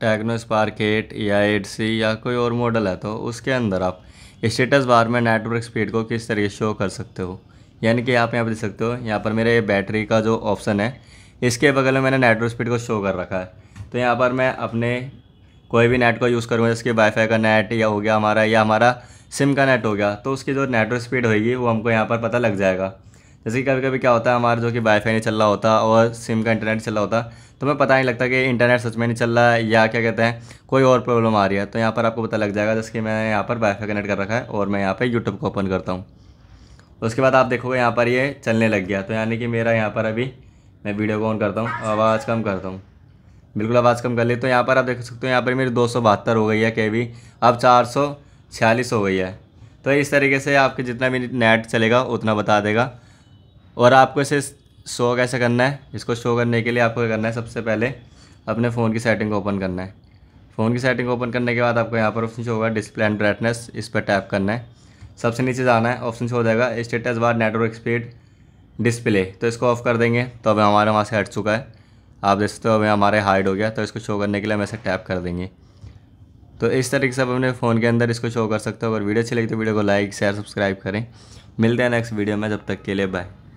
टैगनो spark eight या eight C या कोई और मॉडल है तो उसके अंदर आप स्टेटस बार में नेटवर्क स्पीड को किस तरीके शो कर सकते हो यानी कि आप यहाँ पर देख सकते हो यहाँ पर मेरे बैटरी का जो ऑप्शन है इसके बगल में मैंने नेटवर्क स्पीड को शो कर रखा है तो यहाँ पर मैं अपने कोई भी नेट को यूज़ करूँगा जैसे कि वाईफाई का नेट या हो गया हमारा या हमारा सिम का नेट हो गया तो उसकी जो नेटवर्क स्पीड होगी वो हमको यहाँ पर पता लग जाएगा जैसे कि कभी कभी क्या होता है हमारा जो कि वाईफाई नहीं चल रहा होता और सिम का इंटरनेट चल रहा होता तो हमें पता नहीं लगता कि इंटरनेट सच में नहीं चल रहा है या क्या कहते हैं कोई और प्रॉब्लम आ रही है तो यहाँ पर आपको पता लग जाएगा जैसे कि मैंने यहाँ पर वाईफाई कनेक्ट कर रखा है और मैं यहाँ पर यूट्यूब को ओपन करता हूँ उसके बाद आप देखोगे यहाँ पर ये चलने लग गया तो यानी कि मेरा यहाँ पर अभी मैं वीडियो को ऑन करता हूँ आवाज़ कम करता हूँ बिल्कुल आवाज़ कम कर ली तो यहाँ पर आप देख सकते हो यहाँ पर मेरी दो हो गई है के अब चार हो गई है तो इस तरीके से आपके जितना भी नेट चलेगा उतना बता देगा और आपको इसे शो कैसे करना है इसको शो करने के लिए आपको करना है सबसे पहले अपने फ़ोन की सेटिंग को ओपन करना है फ़ोन की सेटिंग ओपन करने के बाद आपको यहाँ पर ऑप्शन शो होगा डिस्प्ले एंड ब्राइटनेस इस पर टैप करना है सबसे नीचे जाना है ऑप्शन शो हो जाएगा status bar network speed display तो इसको ऑफ कर देंगे तो अब हमारे वहाँ से हट चुका है आप देख सकते हो अभी हमारे हाइड हो गया तो इसको शो करने के लिए हम ऐसे टैप कर देंगे तो इस तरीके से आप अपने फ़ोन के अंदर इसको शो कर सकते हो अगर वीडियो अच्छी लगी तो वीडियो को लाइक शेयर सब्सक्राइब करें मिलते हैं नेक्स्ट वीडियो में जब तक के लिए बाय